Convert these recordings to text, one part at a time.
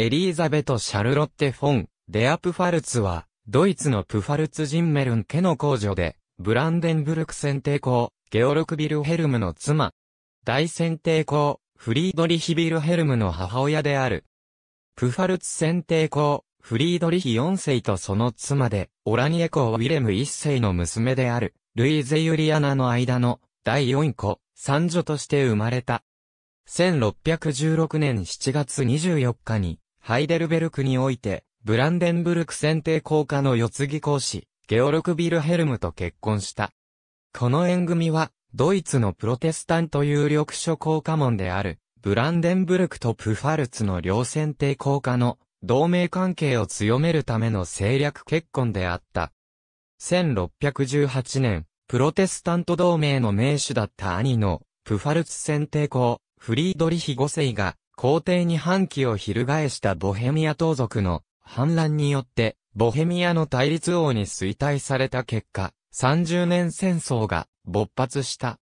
エリーザベト・シャルロッテ・フォン、デア・プファルツは、ドイツのプファルツ・ジンメルン家の工女で、ブランデンブルク選定校、ゲオルク・ビルヘルムの妻。大選定校、フリードリヒ・ビルヘルムの母親である。プファルツ選定校、フリードリヒ4世とその妻で、オラニエ公ウィレム1世の娘である、ルイゼ・ユリアナの間の、第4子、三女として生まれた。1616年7月24日に、ハイデルベルクにおいて、ブランデンブルク選定校果の四次講師、ゲオルク・ビルヘルムと結婚した。この縁組は、ドイツのプロテスタント有力書校果門である、ブランデンブルクとプファルツの両選定校果の同盟関係を強めるための政略結婚であった。1618年、プロテスタント同盟の名手だった兄の、プファルツ選定校、フリードリヒ5世が、皇帝に反旗を翻したボヘミア盗賊の反乱によって、ボヘミアの対立王に衰退された結果、30年戦争が勃発した。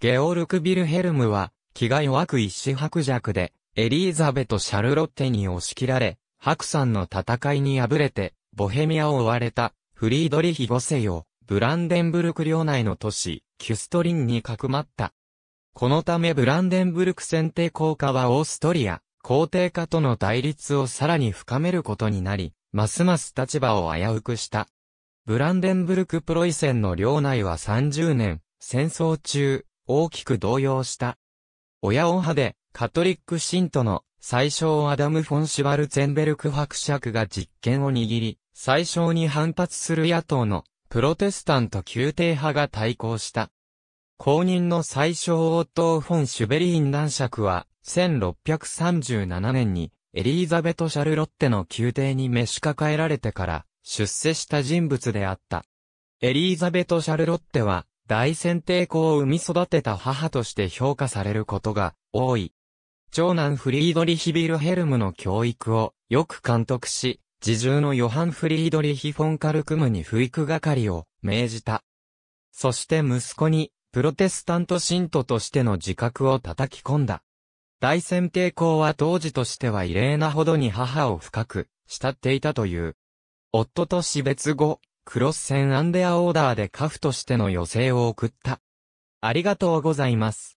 ゲオルク・ビルヘルムは、気が弱く一死白弱で、エリーザベとシャルロッテに押し切られ、白山の戦いに敗れて、ボヘミアを追われた、フリードリヒ5世を、ブランデンブルク領内の都市、キュストリンにかくまった。このためブランデンブルク選定効果はオーストリア、皇帝家との対立をさらに深めることになり、ますます立場を危うくした。ブランデンブルクプロイセンの領内は30年、戦争中、大きく動揺した。親を派で、カトリック信徒の最小アダム・フォン・シュワルツェンベルク伯爵が実権を握り、最小に反発する野党のプロテスタント宮廷派が対抗した。公認の最小王党フォン・シュベリーン男爵は、1637年に、エリーザベト・シャルロッテの宮廷に召し抱えられてから、出世した人物であった。エリーザベト・シャルロッテは、大選帝公を生み育てた母として評価されることが多い。長男フリードリヒ・ビルヘルムの教育をよく監督し、自重のヨハン・フリードリヒ・フォン・カルクムに不育係を命じた。そして息子にプロテスタント信徒としての自覚を叩き込んだ。大戦抵抗は当時としては異例なほどに母を深く慕っていたという。夫と死別後、クロス戦アンデアオーダーで家父としての余生を送った。ありがとうございます。